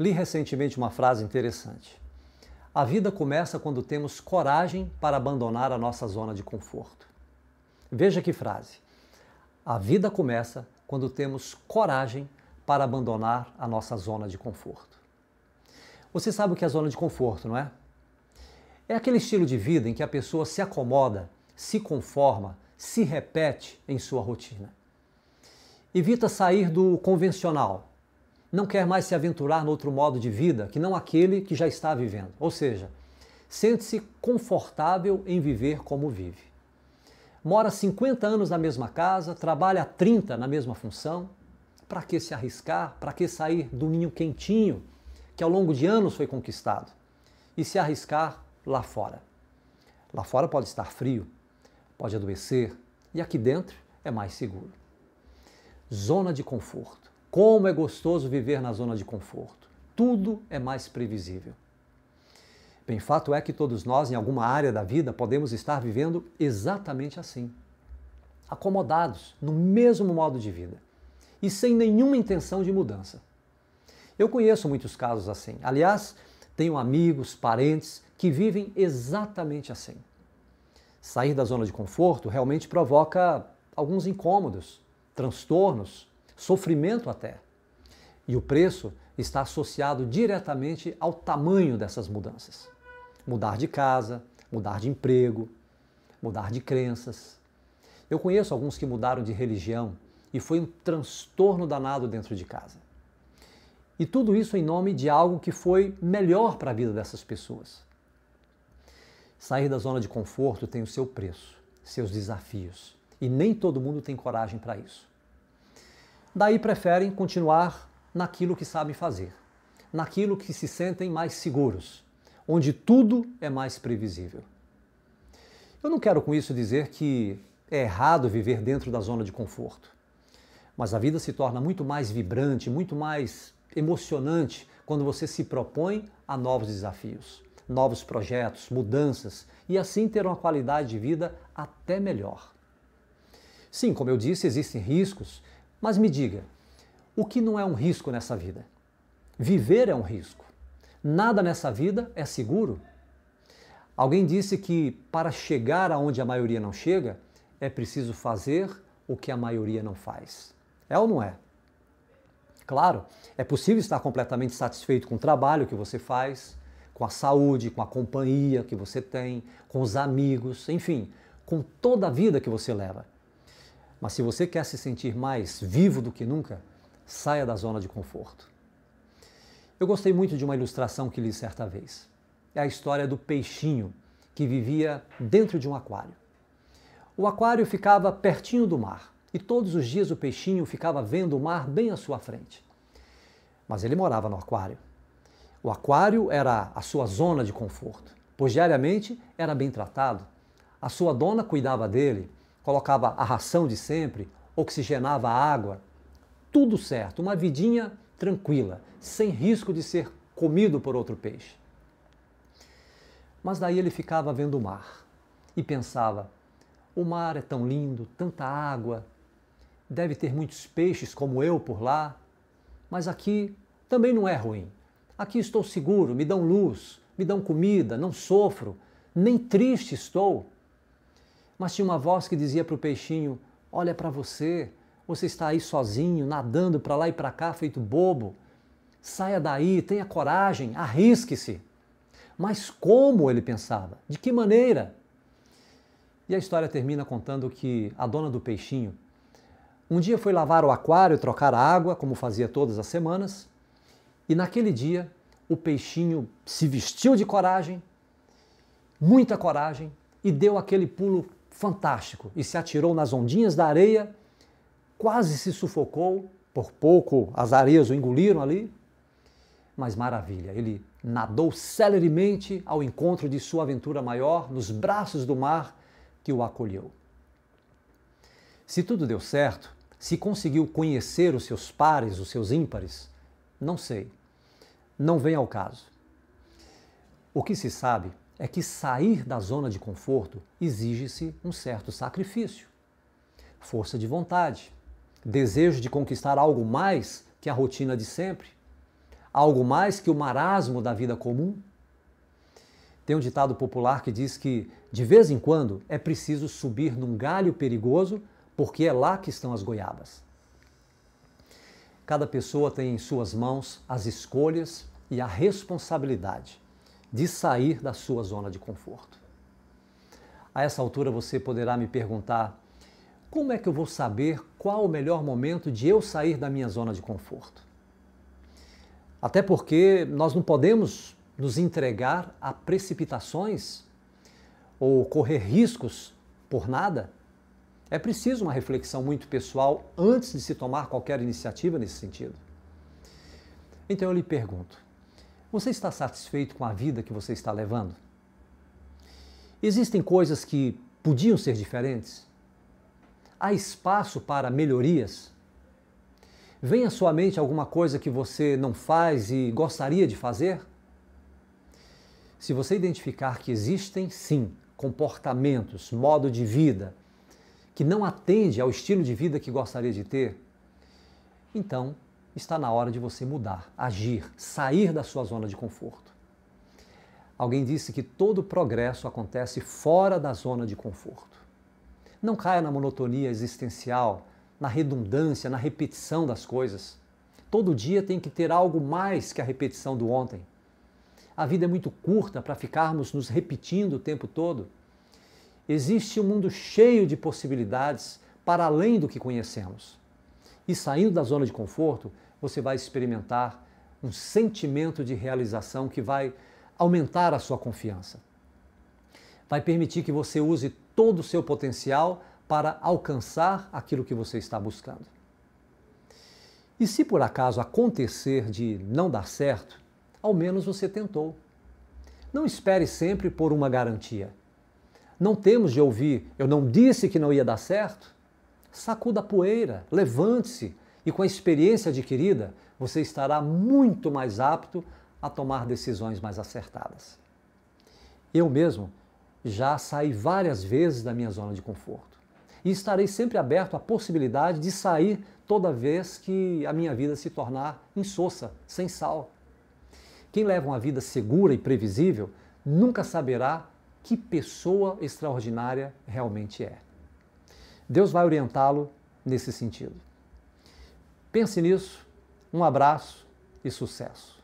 Li recentemente uma frase interessante. A vida começa quando temos coragem para abandonar a nossa zona de conforto. Veja que frase. A vida começa quando temos coragem para abandonar a nossa zona de conforto. Você sabe o que é zona de conforto, não é? É aquele estilo de vida em que a pessoa se acomoda, se conforma, se repete em sua rotina. Evita sair do convencional, não quer mais se aventurar no outro modo de vida que não aquele que já está vivendo. Ou seja, sente-se confortável em viver como vive. Mora 50 anos na mesma casa, trabalha 30 na mesma função. Para que se arriscar? Para que sair do ninho quentinho que ao longo de anos foi conquistado e se arriscar lá fora? Lá fora pode estar frio, pode adoecer e aqui dentro é mais seguro. Zona de conforto como é gostoso viver na zona de conforto. Tudo é mais previsível. Bem, fato é que todos nós, em alguma área da vida, podemos estar vivendo exatamente assim acomodados no mesmo modo de vida e sem nenhuma intenção de mudança. Eu conheço muitos casos assim. Aliás, tenho amigos, parentes que vivem exatamente assim. Sair da zona de conforto realmente provoca alguns incômodos, transtornos, sofrimento até. E o preço está associado diretamente ao tamanho dessas mudanças. Mudar de casa, mudar de emprego, mudar de crenças. Eu conheço alguns que mudaram de religião e foi um transtorno danado dentro de casa. E tudo isso em nome de algo que foi melhor para a vida dessas pessoas. Sair da zona de conforto tem o seu preço, seus desafios, e nem todo mundo tem coragem para isso. Daí preferem continuar naquilo que sabem fazer, naquilo que se sentem mais seguros, onde tudo é mais previsível. Eu não quero com isso dizer que é errado viver dentro da zona de conforto, mas a vida se torna muito mais vibrante, muito mais emocionante quando você se propõe a novos desafios, novos projetos, mudanças e assim ter uma qualidade de vida até melhor. Sim, como eu disse, existem riscos mas me diga, o que não é um risco nessa vida? Viver é um risco. Nada nessa vida é seguro. Alguém disse que para chegar aonde a maioria não chega, é preciso fazer o que a maioria não faz. É ou não é? Claro, é possível estar completamente satisfeito com o trabalho que você faz, com a saúde, com a companhia que você tem, com os amigos, enfim, com toda a vida que você leva. Mas se você quer se sentir mais vivo do que nunca, saia da zona de conforto. Eu gostei muito de uma ilustração que li certa vez. É a história do peixinho que vivia dentro de um aquário. O aquário ficava pertinho do mar e todos os dias o peixinho ficava vendo o mar bem à sua frente. Mas ele morava no aquário. O aquário era a sua zona de conforto, pois diariamente era bem tratado. A sua dona cuidava dele, colocava a ração de sempre, oxigenava a água, tudo certo, uma vidinha tranquila, sem risco de ser comido por outro peixe. Mas daí ele ficava vendo o mar e pensava: o mar é tão lindo, tanta água, deve ter muitos peixes como eu por lá, mas aqui também não é ruim. Aqui estou seguro, me dão luz, me dão comida, não sofro, nem triste estou mas tinha uma voz que dizia para o peixinho: Olha para você, você está aí sozinho, nadando para lá e para cá, feito bobo. Saia daí, tenha coragem, arrisque-se. Mas como ele pensava? De que maneira? E a história termina contando que a dona do peixinho um dia foi lavar o aquário, trocar a água, como fazia todas as semanas, e naquele dia o peixinho se vestiu de coragem, muita coragem, e deu aquele pulo fantástico e se atirou nas ondinhas da areia, quase se sufocou, por pouco as areias o engoliram ali, mas maravilha, ele nadou celeremente ao encontro de sua aventura maior nos braços do mar que o acolheu. Se tudo deu certo, se conseguiu conhecer os seus pares, os seus ímpares, não sei. Não vem ao caso. O que se sabe é que sair da zona de conforto exige-se um certo sacrifício, força de vontade, desejo de conquistar algo mais que a rotina de sempre, algo mais que o marasmo da vida comum. Tem um ditado popular que diz que, de vez em quando, é preciso subir num galho perigoso, porque é lá que estão as goiabas. Cada pessoa tem em suas mãos as escolhas e a responsabilidade de sair da sua zona de conforto. A essa altura você poderá me perguntar: como é que eu vou saber qual o melhor momento de eu sair da minha zona de conforto? Até porque nós não podemos nos entregar a precipitações ou correr riscos por nada. É preciso uma reflexão muito pessoal antes de se tomar qualquer iniciativa nesse sentido. Então eu lhe pergunto: você está satisfeito com a vida que você está levando? Existem coisas que podiam ser diferentes? Há espaço para melhorias? Vem à sua mente alguma coisa que você não faz e gostaria de fazer? Se você identificar que existem, sim, comportamentos, modo de vida que não atende ao estilo de vida que gostaria de ter, então está na hora de você mudar, agir, sair da sua zona de conforto. Alguém disse que todo progresso acontece fora da zona de conforto. Não caia na monotonia existencial, na redundância, na repetição das coisas. Todo dia tem que ter algo mais que a repetição do ontem. A vida é muito curta para ficarmos nos repetindo o tempo todo. Existe um mundo cheio de possibilidades para além do que conhecemos e saindo da zona de conforto, você vai experimentar um sentimento de realização que vai aumentar a sua confiança. Vai permitir que você use todo o seu potencial para alcançar aquilo que você está buscando. E se por acaso acontecer de não dar certo, ao menos você tentou. Não espere sempre por uma garantia. Não temos de ouvir, eu não disse que não ia dar certo, Sacuda a poeira, levante-se e com a experiência adquirida, você estará muito mais apto a tomar decisões mais acertadas. Eu mesmo já saí várias vezes da minha zona de conforto e estarei sempre aberto à possibilidade de sair toda vez que a minha vida se tornar insossa, sem sal. Quem leva uma vida segura e previsível nunca saberá que pessoa extraordinária realmente é. Deus vai orientá-lo nesse sentido. Pense nisso, um abraço e sucesso.